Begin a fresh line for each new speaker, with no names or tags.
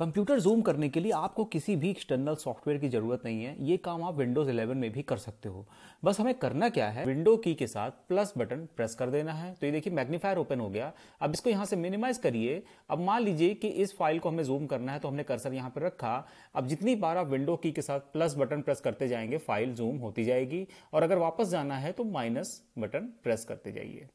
computer zoom करने के लिए आपको किसी भी एक्सटर्नल सॉफ्टवेयर की ज़रूरत नहीं है ये काम आप विंडोज़ 11 में भी कर सकते हो बस हमें करना क्या है विंडो की के साथ प्लस बटन प्रेस कर देना है तो ये देखिए मैग्नीफायर ओपन हो गया अब इसको यहाँ से मिनिमाइज करिए अब मान लीजिए कि इस फाइल को हमें जूम करना है तो हमने कर्सर यहाँ पर रखा अब जितनी बार आप विंडो की के साथ प्लस बटन प्रेस करते जाएंगे फाइल जूम होती जाएगी और अगर वापस जाना है तो माइनस बटन प्रेस करते जाइए